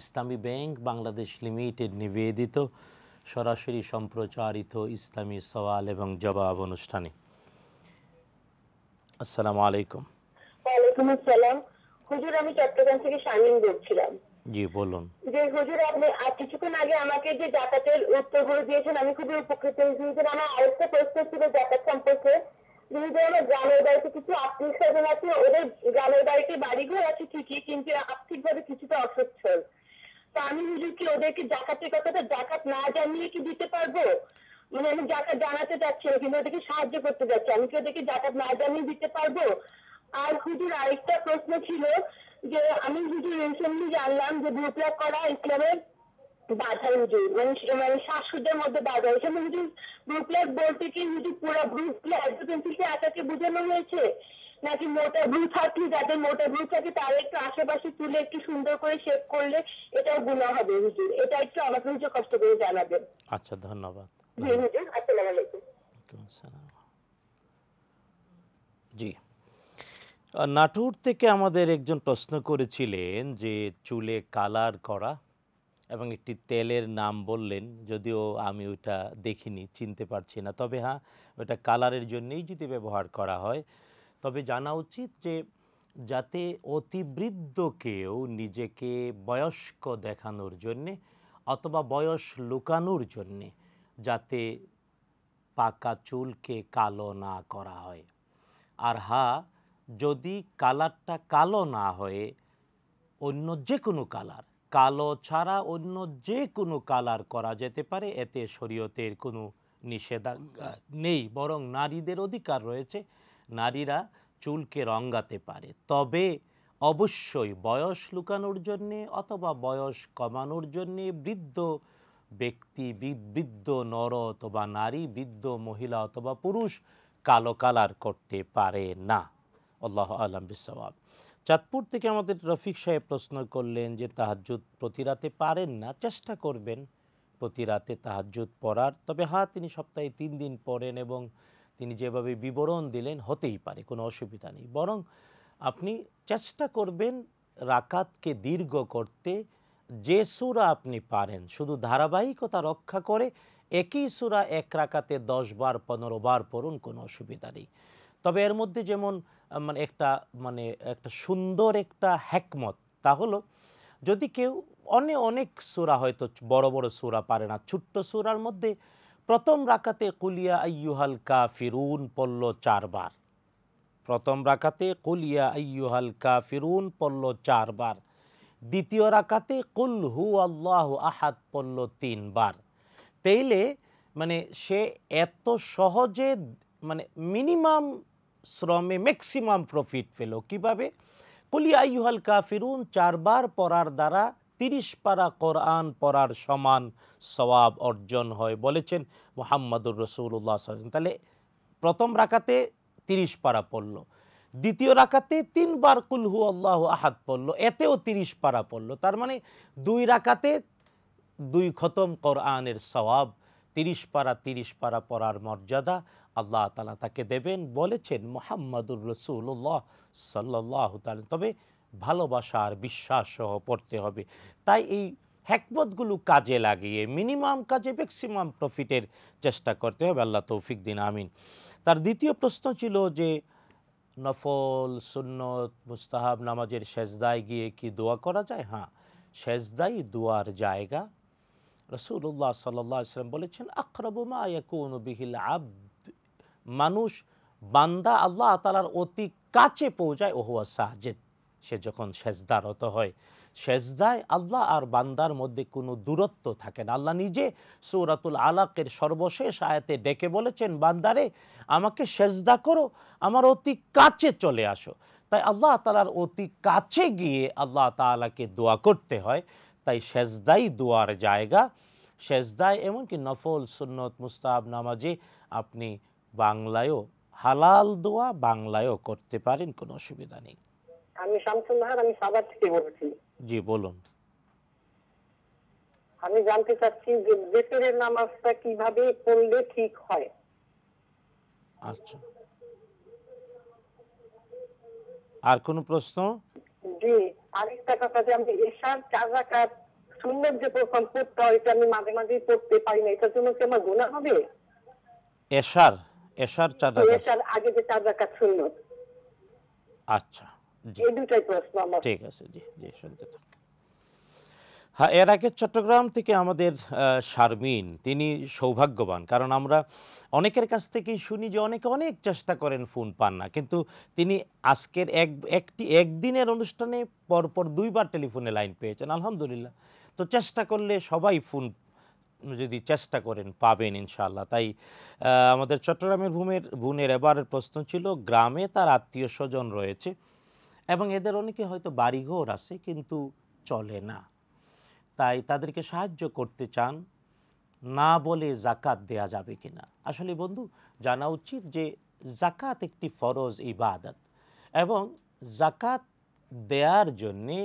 ইসলামী bank Bangladesh limited নিবেদিত সরাসরি সম্প্রচারিত ইসলামী সওয়াল এবং জবাব অনুষ্ঠানে আসসালামু আলাইকুম ওয়ালাইকুম আসসালাম হুজুর আমি চট্টগ্রাম থেকে শামিম বলছিলাম জি বলুন যে হুজুর আপনি আর কিছুক্ষণ আগে আমাকে যে জাকাতের উত্তরগুলো দিয়েছেন আমি খুবই উপকৃত হয়েছি যে আমার আরেকটা প্রশ্ন ছিল জাকাত সম্পর্কে কিন্তু আমার গ্রামের বাড়িতে কিছু আত্মীয় স্বজন আছে ওদের গ্রামের বাড়িতে বাড়িঘর আছে ঠিকই কিন্তু আর্থিকভাবে কিছুটা অসচ্ছল আমি কি ওদেরকে জাকাতের কথাটা জাকাত না জানিয়ে কি দিতে পারবো মানে আমি জাকাত জানাতে চাচ্ছি কিন্তু ওদেরকে সাহায্য করতে যাচ্ছি আমি কি ওদেরকে জাকাত না জানিয়ে দিতে পারবো আর হুজুর আরেকটা প্রশ্ন ছিল যে আমি যদি রিসেন্টলি জানলাম যে গ্রুপলাক করা ইসলামের বাধা হুজুর মানে মানে শাসুদের মধ্যে বাধা এখানে হুজুর গ্রুপলাক বলতে কি হুজুর পুরো প্লে একজন পেন্সিলকে একাকে বোঝানো হয়েছে নাকি মোটা ব্রু থাকলে যাদের মোটা ব্রু থাকে তারা একটু আশেপাশে তুলে একটু সুন্দর করে শেপ করলে এটাও গুণা হবে হুজুর এটা একটু আমাকে হুজুর কষ্ট করে জানাবেন আচ্ছা ধন্যবাদ জি নাটুর থেকে আমাদের একজন প্রশ্ন করেছিলেন যে চুলে কালার করা এবং একটি তেলের নাম বললেন যদিও আমি ওটা দেখিনি চিনতে পারছি না তবে হ্যাঁ ওটা কালারের জন্যেই যদি ব্যবহার করা হয় তবে জানা উচিত যে যাতে অতিবৃদ্ধ কেউ নিজেকে বয়স্ক দেখানোর জন্যে অথবা বয়স লুকানোর জন্যে যাতে পাকা চুলকে কালো না করা হয় আর হা হ্যাঁ, যদি কালারটা কালো না হয়ে অন্য যে কোনো কালার কালো ছাড়া অন্য যে কোনো কালার করা যেতে পারে এতে শরীয়তের কোনো নিষেধাজ্ঞা নেই বরং নারীদের অধিকার রয়েছে নারীরা চুলকে রঙ্গাতে পারে তবে অবশ্যই বয়স লুকানোর জন্যে অথবা বয়স কমানোর জন্যে বৃদ্ধ ব্যক্তি বৃদ্ধ নর অথবা নারী বৃদ্ধ মহিলা অথবা পুরুষ কালো কালার করতে পারে না আল্লাহ আলম বিশ্বাব চাঁদপুর থেকে আমাদের রফিক সাহেব প্রশ্ন করলেন যে তাহাজুদ প্রতিরাতে পারেন না চেষ্টা করবেন প্রতিরাতে তাহাজুদ পড়ার তবে হ্যাঁ তিনি সপ্তাহে তিন দিন পড়েন এবং তিনি যেভাবে বিবরণ দিলেন হতেই পারে কোনো অসুবিধা নেই বরং আপনি চেষ্টা করবেন রাকাতকে দীর্ঘ করতে যে সুরা আপনি পারেন শুধু ধারাবাহিকতা রক্ষা করে একই সুরা এক রাকাতে দশ বার পনেরো বার পড়ুন কোনো অসুবিধা নেই তবে এর মধ্যে যেমন মানে একটা মানে একটা সুন্দর একটা হ্যাকমত তা হলো যদি কেউ অনেক অনেক সুরা হয়তো বড় বড় সুরা পারে না ছোট্ট সুরার মধ্যে প্রথম রাকাতে কুলিয়া আইয়ুহাল কাফিরুন পড়ল চারবার প্রথম রাকাতে কুলিয়া আইয়ুহাল কাফিরুন পড়ল চারবার দ্বিতীয় রাকাতে কুল হু আল্লাহ আহাদ পড়ল তিনবার তেইলে মানে সে এত সহজে মানে মিনিমাম শ্রমে ম্যাক্সিমাম প্রফিট পেল কিভাবে কুলিয়া আইয়ুহাল কাফিরুন চারবার পড়ার দ্বারা তিরিশ পারা কোরআন পড়ার সমান সবাব অর্জন হয় বলেছেন মোহাম্মদুর রসুল্লাহ তাহলে প্রথম রাখাতে তিরিশ পারা পড়ল দ্বিতীয় রাখাতে তিনবার কুলহু আল্লাহ আহাত পড়ল এতেও তিরিশ পারা পড়ল তার মানে দুই রাখাতে দুই খতম কোরআনের সওয়াব তিরিশ পারা তিরিশ পারা পড়ার মর্যাদা আল্লাহ তালা তাকে দেবেন বলেছেন মোহাম্মদুর রসুল্লাহ সাল্লাহ তাল তবে ভালোবাসা আর বিশ্বাস সহ পড়তে হবে তাই এই হ্যাকমতগুলো কাজে লাগিয়ে মিনিমাম কাজে ম্যাক্সিমাম প্রফিটের চেষ্টা করতে হবে আল্লাহ তৌফিক দিন আমিন তার দ্বিতীয় প্রশ্ন ছিল যে নফল সুন্নত মুস্তাহাব নামাজের সেজদায় গিয়ে কি দোয়া করা যায় হ্যাঁ সেজদাই দোয়ার জায়গা রসুল্লাহ সাল্লাম বলেছেন আখরাবুমা আব আব্দ মানুষ বান্দা আল্লাহ তালার অতি কাছে পৌঁছায় ওহুয়া সাহজেদ সে যখন সেজদারত হয় সেজদায় আল্লাহ আর বান্দার মধ্যে কোনো দূরত্ব থাকে না আল্লাহ নিজে সৌরাতুল আলাকের সর্বশেষ আয়াতে ডেকে বলেছেন বান্দারে আমাকে সেজদা করো আমার অতি কাছে চলে আসো তাই আল্লাহ তালার অতি কাছে গিয়ে আল্লাহ তালাকে দোয়া করতে হয় তাই সেজদাই দোয়ার জায়গা সেজদায় এমনকি নফল সুন্নত মুস্তাব নামাজে আপনি বাংলায়ও হালাল দোয়া বাংলায়ও করতে পারেন কোনো অসুবিধা নেই আমি শামসুল নাহার আমি সাবার থেকে বলছি জি বলুন আমি জানতে চাচ্ছি যে জেটের নামাজটা কিভাবে পড়লে ঠিক হয় আচ্ছা আর কোন প্রশ্ন জি আরেকটা কথা যে আমি এশার চার রাকাত সুন্নত যে প্রথম পড়তে হয় এটা আমি মাঝে মাঝে পড়তে পারি না এটার জন্য কি আমার গুনাহ হবে এশার এশার চার রাকাত এশার আগে যে চার রাকাত সুন্নত আচ্ছা ঠিক আছে জি জি শুনতে হ্যাঁ এর আগে চট্টগ্রাম থেকে আমাদের শারমিন তিনি সৌভাগ্যবান কারণ আমরা অনেকের কাছ থেকেই শুনি যে অনেকে অনেক চেষ্টা করেন ফোন পান না কিন্তু তিনি আজকের এক একটি একদিনের অনুষ্ঠানে পরপর দুইবার টেলিফোনে লাইন পেয়েছেন আলহামদুলিল্লাহ তো চেষ্টা করলে সবাই ফোন যদি চেষ্টা করেন পাবেন ইনশাল্লাহ তাই আমাদের চট্টগ্রামের ভূমের বোনের এবারের প্রশ্ন ছিল গ্রামে তার আত্মীয় স্বজন রয়েছে এবং এদের অনেকে হয়তো বাড়িঘর আছে কিন্তু চলে না তাই তাদেরকে সাহায্য করতে চান না বলে জাকাত দেয়া যাবে কিনা আসলে বন্ধু জানা উচিত যে জাকাত একটি ফরজ ইবাদত এবং জাকাত দেয়ার জন্যে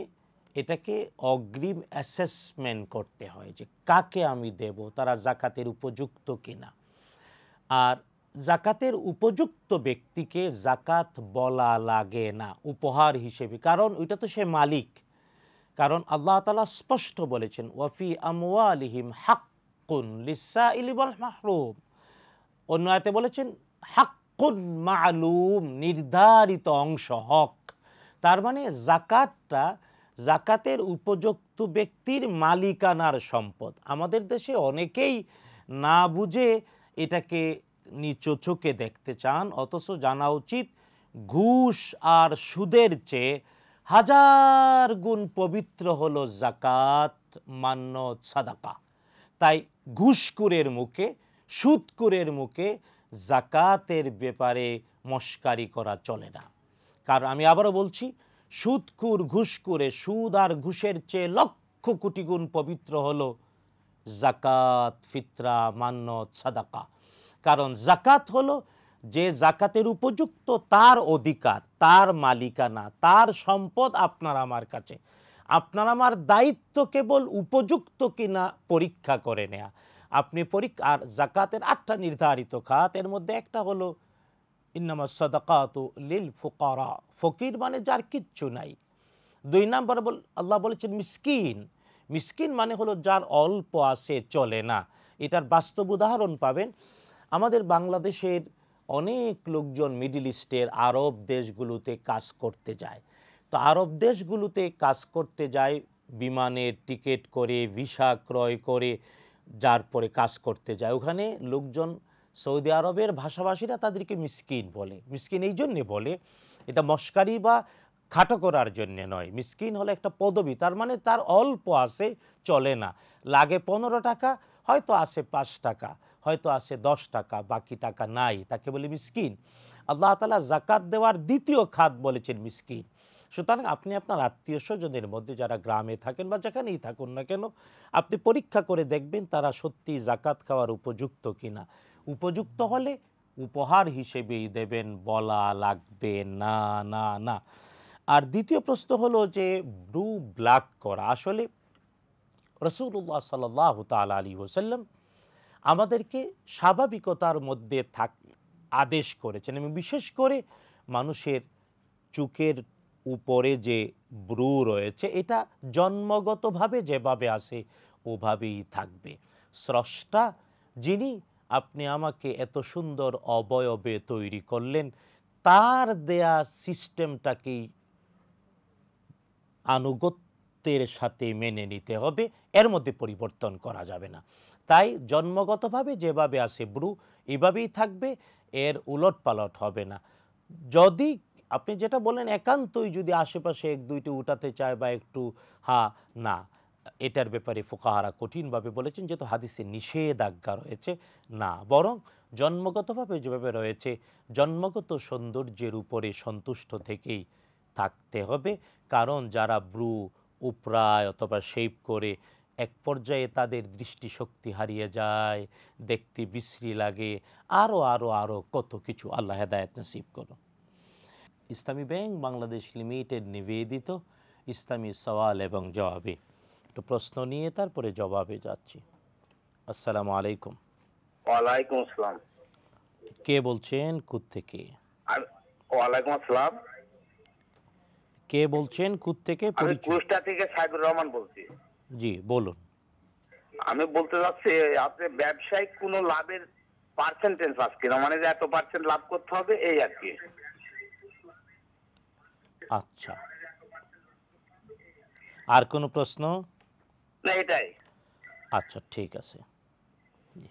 এটাকে অগ্রিম অ্যাসেসমেন্ট করতে হয় যে কাকে আমি দেব তারা জাকাতের উপযুক্ত কিনা আর জাকাতের উপযুক্ত ব্যক্তিকে জাকাত বলা লাগে না উপহার হিসেবে কারণ ওইটা তো সে মালিক কারণ আল্লাহ তালা স্পষ্ট বলেছেন ওয়াফি আমিম হাক্কুন লিসা ইলিবল মাহরুম অন্য আয়তে বলেছেন হাক্কুন মালুম নির্ধারিত অংশ হক তার মানে জাকাতটা জাকাতের উপযুক্ত ব্যক্তির মালিকানার সম্পদ আমাদের দেশে অনেকেই না বুঝে এটাকে নিচু চোখে দেখতে চান অথচ জানা উচিত ঘুষ আর সুদের চেয়ে হাজার গুণ পবিত্র হল জাকাত মান্য সাদাকা তাই ঘুষকুরের মুখে সুদকুরের মুখে জাকাতের ব্যাপারে মস্কারি করা চলে না কারণ আমি আবারও বলছি সুদকুর ঘুষকুরে সুদ আর ঘুষের চেয়ে লক্ষ কোটি গুণ পবিত্র হল জাকাত ফিতরা মান্য সাদাকা কারণ জাকাত হলো যে জাকাতের উপযুক্ত তার অধিকার তার মালিকানা তার সম্পদ আপনার আমার কাছে আপনার আমার দায়িত্ব কেবল উপযুক্ত কিনা পরীক্ষা করে নেয়া আপনি পরীক্ষা আর জাকাতের আটটা নির্ধারিত খাত এর মধ্যে একটা হলো ইন্নামা সদাকাত লীল ফোকারা ফকির মানে যার কিচ্ছু নাই দুই নাম্বার বল আল্লাহ বলেছেন মিসকিন মিসকিন মানে হলো যার অল্প আছে চলে না এটার বাস্তব উদাহরণ পাবেন আমাদের বাংলাদেশের অনেক লোকজন মিডিল ইস্টের আরব দেশগুলোতে কাজ করতে যায় তো আরব দেশগুলোতে কাজ করতে যায় বিমানের টিকিট করে ভিসা ক্রয় করে যার পরে কাজ করতে যায় ওখানে লোকজন সৌদি আরবের ভাষাভাষীরা তাদেরকে মিসকিন বলে মিসকিন এই জন্যে বলে এটা মস্কারি বা খাটো করার জন্যে নয় মিসকিন হলো একটা পদবি তার মানে তার অল্প আছে চলে না লাগে পনেরো টাকা হয়তো আছে পাঁচ টাকা হয়তো আছে দশ টাকা বাকি টাকা নাই তাকে বলি মিসকিন আল্লাহ তালা জাকাত দেওয়ার দ্বিতীয় খাত বলেছেন মিসকিন সুতরাং আপনি আপনার আত্মীয় স্বজনের মধ্যে যারা গ্রামে থাকেন বা যেখানেই থাকুন না কেন আপনি পরীক্ষা করে দেখবেন তারা সত্যি জাকাত খাওয়ার উপযুক্ত কিনা উপযুক্ত হলে উপহার হিসেবেই দেবেন বলা লাগবে না না না আর দ্বিতীয় প্রশ্ন হলো যে ব্লু ব্ল্যাক করা আসলে রসুল্লাহ সাল্লাহ তাল আলী হোসাল্লাম আমাদেরকে স্বাভাবিকতার মধ্যে থাক আদেশ করেছেন এবং বিশেষ করে মানুষের চুকের উপরে যে ব্রু রয়েছে এটা জন্মগতভাবে যেভাবে আসে ওভাবেই থাকবে স্রষ্টা যিনি আপনি আমাকে এত সুন্দর অবয়বে তৈরি করলেন তার দেয়া সিস্টেমটাকেই আনুগত্যের সাথে মেনে নিতে হবে এর মধ্যে পরিবর্তন করা যাবে না তাই জন্মগতভাবে যেভাবে আছে ব্রু এভাবেই থাকবে এর উলট পালট হবে না যদি আপনি যেটা বলেন একান্তই যদি আশেপাশে এক দুইটি উঠাতে চায় বা একটু হা না এটার ব্যাপারে ফোকাহারা কঠিনভাবে বলেছেন যেহেতু হাদিসে নিষেধাজ্ঞা রয়েছে না বরং জন্মগতভাবে যেভাবে রয়েছে জন্মগত সৌন্দর্যের উপরে সন্তুষ্ট থেকেই থাকতে হবে কারণ যারা ব্রু উপরায় অথবা শেপ করে এক পর্যায়ে তাদের দৃষ্টিশক্তি হারিয়ে যায় দেখতে বিশ্রী লাগে আরও আরও আরও কত কিছু আল্লাহ হেদায়ত নসিব করো ইসলামী ব্যাংক বাংলাদেশ লিমিটেড নিবেদিত ইসলামী সওয়াল এবং জবাবে একটু প্রশ্ন নিয়ে তারপরে জবাবে যাচ্ছি আসসালামু আলাইকুম ওয়ালাইকুম আসসালাম কে বলছেন কুত থেকে ওয়ালাইকুম আসসালাম কে বলছেন কুত থেকে পরিচয় কুষ্টা থেকে সাইদুর রহমান বলছি জি বলুন আমি বলতে চাচ্ছি আপনি ব্যবসায়িক কোনো লাভের পার্সেন্টেজ আজকে মানে যে এত পার্সেন্ট লাভ করতে হবে এই আর কি আচ্ছা আর কোনো প্রশ্ন না এটাই আচ্ছা ঠিক আছে জি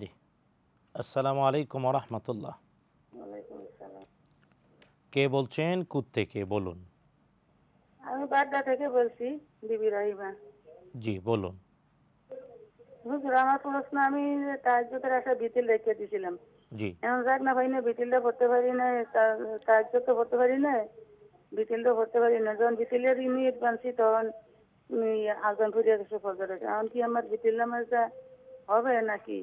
জি আসসালামু আলাইকুম রহমতুল্লাহ কে বলছেন থেকে বলুন আমি বাড্ডা থেকে বলছি বিবি রাহিমা জি বলুন হুজুর আমার প্রশ্ন আমি তাহাজ্জুদের একটা বিতিল রেখে দিয়েছিলাম জি এখন যাক না ভাই না বিতিলটা ভরতে পারি না তাহাজ্জুদ তো ভরতে পারি না বিতিলটা ভরতে পারি না যখন বিতিলের নিয়ত বানছি তখন আজান ফুরিয়ে গেছে ফজরের এখন কি আমার বিতিল নামাজটা হবে নাকি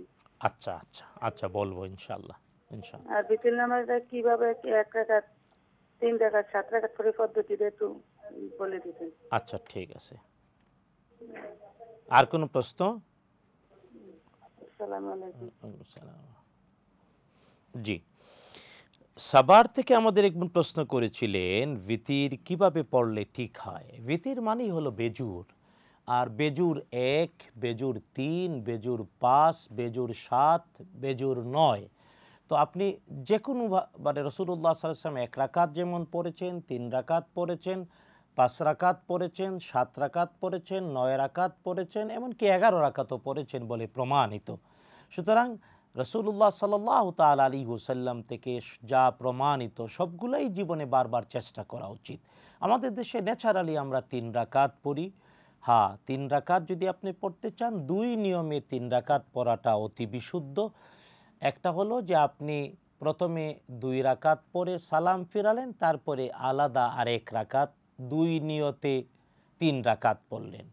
আচ্ছা আচ্ছা আচ্ছা বলবো ইনশাআল্লাহ ইনশাআল্লাহ আর বিতিল নামাজটা কিভাবে এক রাকাত তিন রাকাত সাত রাকাত করে পদ্ধতিতে একটু বলে দিতেন আচ্ছা ঠিক আছে আর কোনো প্রশ্ন জি সাবার থেকে আমাদের একজন প্রশ্ন করেছিলেন ভিতির কিভাবে পড়লে ঠিক হয় ভিতির মানেই হলো বেজুর আর বেজুর এক বেজুর তিন বেজুর পাঁচ বেজুর সাত বেজুর নয় তো আপনি যে কোনো মানে রসুল্লাহ সাল্লাম এক রাকাত যেমন পড়েছেন তিন রাকাত পড়েছেন পাঁচ রাকাত পড়েছেন সাত রাকাত পড়েছেন নয় রাকাত পড়েছেন এমনকি এগারো রাকাতও পড়েছেন বলে প্রমাণিত সুতরাং রসুল্লাহ সাল্লাহ তাল আলী হুসাল্লাম থেকে যা প্রমাণিত সবগুলোই জীবনে বারবার চেষ্টা করা উচিত আমাদের দেশে ন্যাচারালি আমরা তিন রাকাত পড়ি হ্যাঁ তিন রাকাত যদি আপনি পড়তে চান দুই নিয়মে তিন রাকাত পড়াটা অতি বিশুদ্ধ একটা হলো যে আপনি প্রথমে দুই রাকাত পরে সালাম ফিরালেন তারপরে আলাদা আরেক রাকাত দুই নিয়তে তিন রাকাত পড়লেন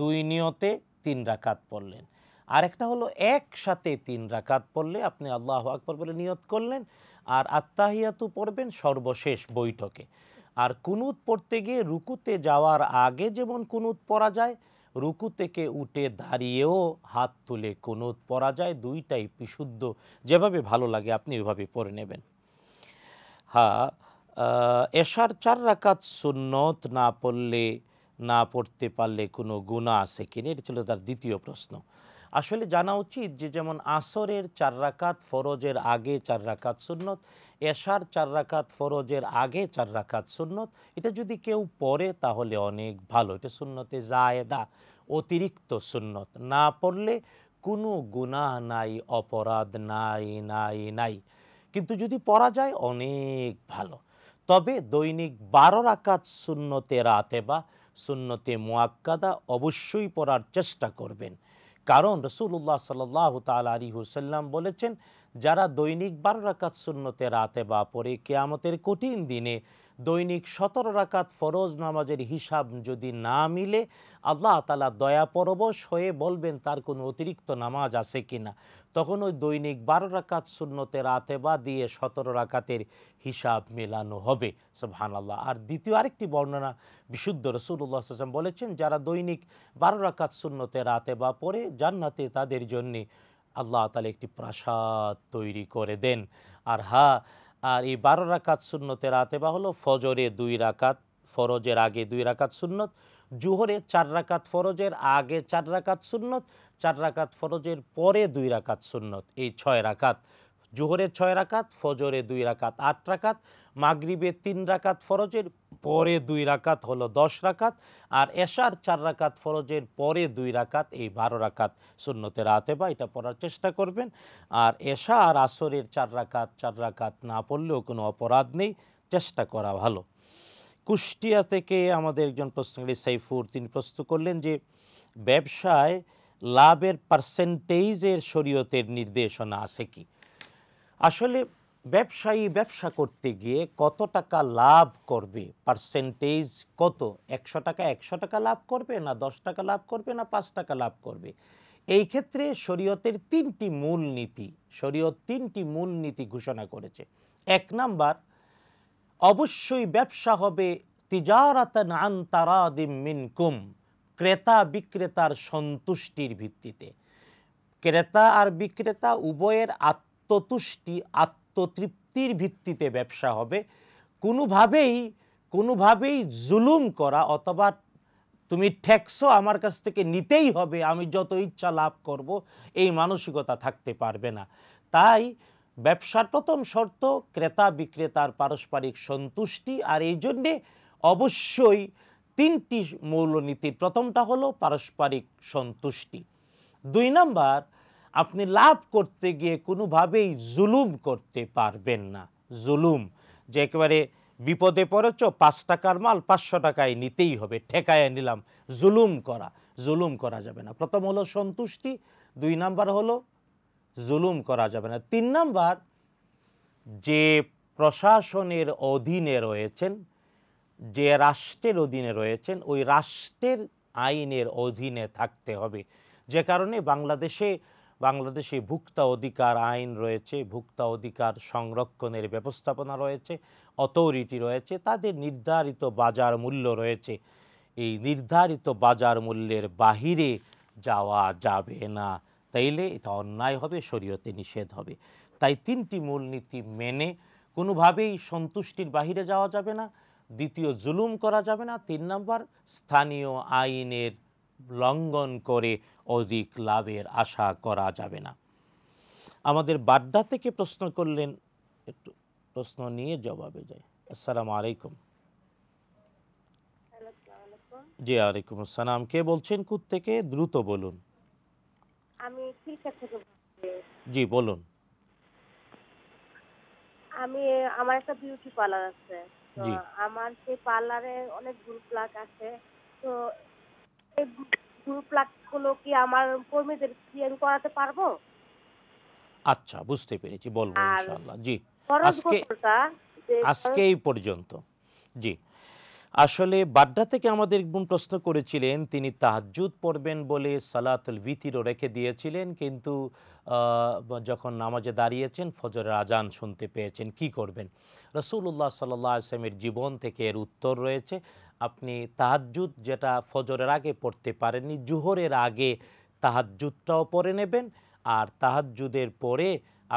দুই নিয়তে তিন রাকাত পড়লেন আরেকটা হলো একসাথে তিন রাকাত পড়লে আপনি আল্লাহ আকবর বলে নিয়ত করলেন আর আত্মাহিয়াতু পড়বেন সর্বশেষ বৈঠকে আর কুনুত পড়তে গিয়ে রুকুতে যাওয়ার আগে যেমন কুনুত পড়া যায় রুকু থেকে উঠে দাঁড়িয়েও হাত তুলে কুনুত পড়া যায় দুইটাই বিশুদ্ধ যেভাবে ভালো লাগে আপনি ওইভাবে পড়ে নেবেন হ্যাঁ এশার চার রাকাত সুন্নত না পড়লে না পড়তে পারলে কোনো গুণা আছে না এটা ছিল তার দ্বিতীয় প্রশ্ন আসলে জানা উচিত যে যেমন আসরের চার রাকাত ফরজের আগে চার রাকাত সুন্নত এশার চার রাকাত ফরজের আগে চার রাকাত সুন্নত এটা যদি কেউ পড়ে তাহলে অনেক ভালো এটা সুন্নতে জায়দা অতিরিক্ত সুন্নত না পড়লে কোনো গুনাহ নাই অপরাধ নাই নাই নাই কিন্তু যদি পড়া যায় অনেক ভালো তবে দৈনিক বারো রাকাত শূন্যতে রাতে বা শূন্যতে মোয়াক্কাদা অবশ্যই পড়ার চেষ্টা করবেন কারণ রসুল্লাহ সাল্লাহ তাল আলী হুসাল্লাম বলেছেন যারা দৈনিক বারো রাকাত শূন্যতে রাতে বা পরে কেয়ামতের কঠিন দিনে দৈনিক সতেরো রাকাত ফরজ নামাজের হিসাব যদি না মিলে আল্লাহ তালা দয়া পরবশ হয়ে বলবেন তার কোনো অতিরিক্ত নামাজ আছে কি না তখন ওই দৈনিক বারো রাকাত শূন্যতের রাতে বা দিয়ে সতেরো রাকাতের হিসাব মেলানো হবে সোহান আল্লাহ আর দ্বিতীয় আরেকটি বর্ণনা বিশুদ্ধ রসুল্লাহ হাসান বলেছেন যারা দৈনিক বারো রাকাত শূন্যতের রাতে বা পরে জান্নাতে তাদের জন্যে আল্লাহ তালা একটি প্রাসাদ তৈরি করে দেন আর হা আর এই বারো রাকাত শূন্যতে রাতে বা হলো ফজরে দুই রাকাত ফরজের আগে দুই রাকাত সুন্নত জুহরে চার রাকাত ফরজের আগে চার রাকাত সুন্নত চার রাকাত ফরজের পরে দুই রাকাত সুন্নত এই ছয় রাকাত জোহরের ছয় রাকাত ফজরে দুই রাকাত আট রাকাত মাগরিবের তিন রাকাত ফরজের পরে দুই রাকাত হলো দশ রাকাত আর এশার চার রাকাত ফরজের পরে দুই রাকাত এই বারো রাকাত সুন্নতের রাতে বা এটা পড়ার চেষ্টা করবেন আর এশা আর আসরের চার রাকাত চার রাকাত না পড়লেও কোনো অপরাধ নেই চেষ্টা করা ভালো কুষ্টিয়া থেকে আমাদের একজন প্রশ্নকারী সাইফুর তিনি প্রশ্ন করলেন যে ব্যবসায় লাভের পার্সেন্টেজের শরীয়তের নির্দেশনা আছে কি আসলে ব্যবসায়ী ব্যবসা করতে গিয়ে কত টাকা লাভ করবে পার্সেন্টেজ কত একশো টাকা একশো টাকা লাভ করবে না দশ টাকা লাভ করবে না পাঁচ টাকা লাভ করবে এই ক্ষেত্রে শরীয়তের তিনটি মূল নীতি শরীয়ত তিনটি মূল নীতি ঘোষণা করেছে এক নাম্বার অবশ্যই ব্যবসা হবে তিজারাতান আন মিনকুম ক্রেতা বিক্রেতার সন্তুষ্টির ভিত্তিতে ক্রেতা আর বিক্রেতা উভয়ের আত্ম আত্মতুষ্টি আত্মতৃপ্তির ভিত্তিতে ব্যবসা হবে কোনোভাবেই কোনোভাবেই জুলুম করা অথবা তুমি ঠেকসো আমার কাছ থেকে নিতেই হবে আমি যত ইচ্ছা লাভ করব এই মানসিকতা থাকতে পারবে না তাই ব্যবসার প্রথম শর্ত ক্রেতা বিক্রেতার পারস্পরিক সন্তুষ্টি আর এই জন্যে অবশ্যই তিনটি মৌলনীতির প্রথমটা হলো পারস্পরিক সন্তুষ্টি দুই নাম্বার আপনি লাভ করতে গিয়ে কোনোভাবেই জুলুম করতে পারবেন না জুলুম যে একেবারে বিপদে পড়েছ পাঁচ টাকার মাল পাঁচশো টাকায় নিতেই হবে ঠেকায় নিলাম জুলুম করা জুলুম করা যাবে না প্রথম হলো সন্তুষ্টি দুই নাম্বার হলো জুলুম করা যাবে না তিন নাম্বার যে প্রশাসনের অধীনে রয়েছেন যে রাষ্ট্রের অধীনে রয়েছেন ওই রাষ্ট্রের আইনের অধীনে থাকতে হবে যে কারণে বাংলাদেশে বাংলাদেশে ভুক্তা অধিকার আইন রয়েছে ভুক্তা অধিকার সংরক্ষণের ব্যবস্থাপনা রয়েছে অথরিটি রয়েছে তাদের নির্ধারিত বাজার মূল্য রয়েছে এই নির্ধারিত বাজার মূল্যের বাহিরে যাওয়া যাবে না তাইলে এটা অন্যায় হবে শরীয়তে নিষেধ হবে তাই তিনটি মূলনীতি মেনে কোনোভাবেই সন্তুষ্টির বাহিরে যাওয়া যাবে না দ্বিতীয় জুলুম করা যাবে না তিন নম্বর স্থানীয় আইনের লঙ্ঘন করে অধিক লাভের আশা করা যাবে না আমাদের বাড্ডা থেকে প্রশ্ন করলেন একটু প্রশ্ন নিয়ে জবাবে যাই আসসালামু আলাইকুম জি আসসালাম কে বলছেন কুত থেকে দ্রুত বলুন আমি জি বলুন আমি আমার একটা বিউটি পার্লার আছে আমার সেই পার্লারে অনেক গ্রুপ আছে তো ফুল প্লাগগুলো কি আমার কর্মীদের কি করাতে পারবো আচ্ছা বুঝতে পেরেছি বলবো ইনশাআল্লাহ জি আজকে আজকে এই পর্যন্ত জি আসলে বাড্ডা থেকে আমাদের প্রশ্ন করেছিলেন তিনি তাহাজুদ পড়বেন বলে সালাতুল ভিতিরও রেখে দিয়েছিলেন কিন্তু যখন নামাজে দাঁড়িয়েছেন ফজরের আজান শুনতে পেয়েছেন কি করবেন রসুল্লাহ সাল্লাহ আসলামের জীবন থেকে এর উত্তর রয়েছে আপনি তাহাজুদ যেটা ফজরের আগে পড়তে পারেননি জুহরের আগে তাহাজুদটাও পরে নেবেন আর তাহাজুদের পরে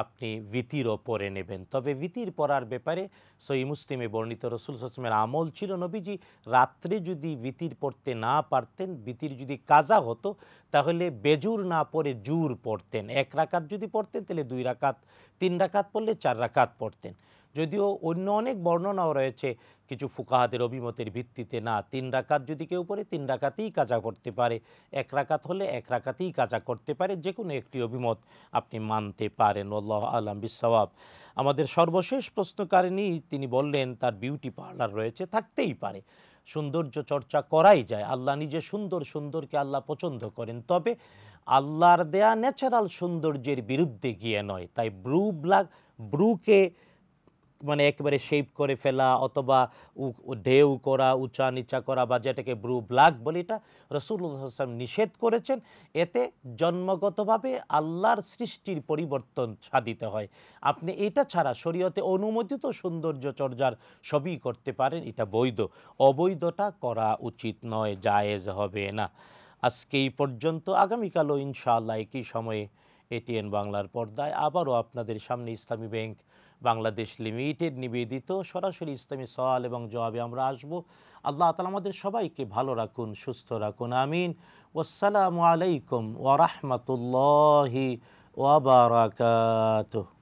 আপনি ভিতিরও পরে নেবেন তবে ভিতির পরার ব্যাপারে সই মুসলিমে বর্ণিত রসুল হাসমের আমল ছিল নবীজি রাত্রে যদি ভিতির পড়তে না পারতেন ভিতির যদি কাজা হতো তাহলে বেজুর না পরে জুর পড়তেন এক রাকাত যদি পড়তেন তাহলে দুই রাকাত তিন রাকাত পড়লে চার রাকাত পড়তেন যদিও অন্য অনেক বর্ণনাও রয়েছে কিছু ফুকাহাদের অভিমতের ভিত্তিতে না তিন রাকাত যদি কেউ পরে তিন রাকাতেই কাজা করতে পারে এক রাকাত হলে এক রাকাতেই কাজা করতে পারে যে কোনো একটি অভিমত আপনি মানতে পারেন আল্লাহ আলম বিশ্বাব আমাদের সর্বশেষ প্রশ্নকারিনী তিনি বললেন তার বিউটি পার্লার রয়েছে থাকতেই পারে সৌন্দর্য চর্চা করাই যায় আল্লাহ নিজে সুন্দর সুন্দরকে আল্লাহ পছন্দ করেন তবে আল্লাহর দেয়া ন্যাচারাল সৌন্দর্যের বিরুদ্ধে গিয়ে নয় তাই ব্রু ব্লাক ব্রুকে মানে একেবারে শেপ করে ফেলা অথবা ঢেউ করা উঁচা নিচা করা বা যেটাকে ব্রু ব্ল্যাক বলি এটা রসুলাম নিষেধ করেছেন এতে জন্মগতভাবে আল্লাহর সৃষ্টির পরিবর্তন ছাদিতে হয় আপনি এটা ছাড়া শরীয়তে অনুমোদিত সৌন্দর্য চর্যার সবই করতে পারেন এটা বৈধ অবৈধটা করা উচিত নয় জায়েজ হবে না আজকে এই পর্যন্ত আগামীকালও ইনশাআল্লাহ একই সময়ে এটিএন বাংলার পর্দায় আবারও আপনাদের সামনে ইসলামী ব্যাংক বাংলাদেশ লিমিটেড নিবেদিত সরাসরি ইসলামী সওয়াল এবং জবাবে আমরা আসব আল্লাহ তালা আমাদের সবাইকে ভালো রাখুন সুস্থ রাখুন আমিন ওসালামু আলাইকুম ওরহমতুল্লাহি ওবরাকাতুহ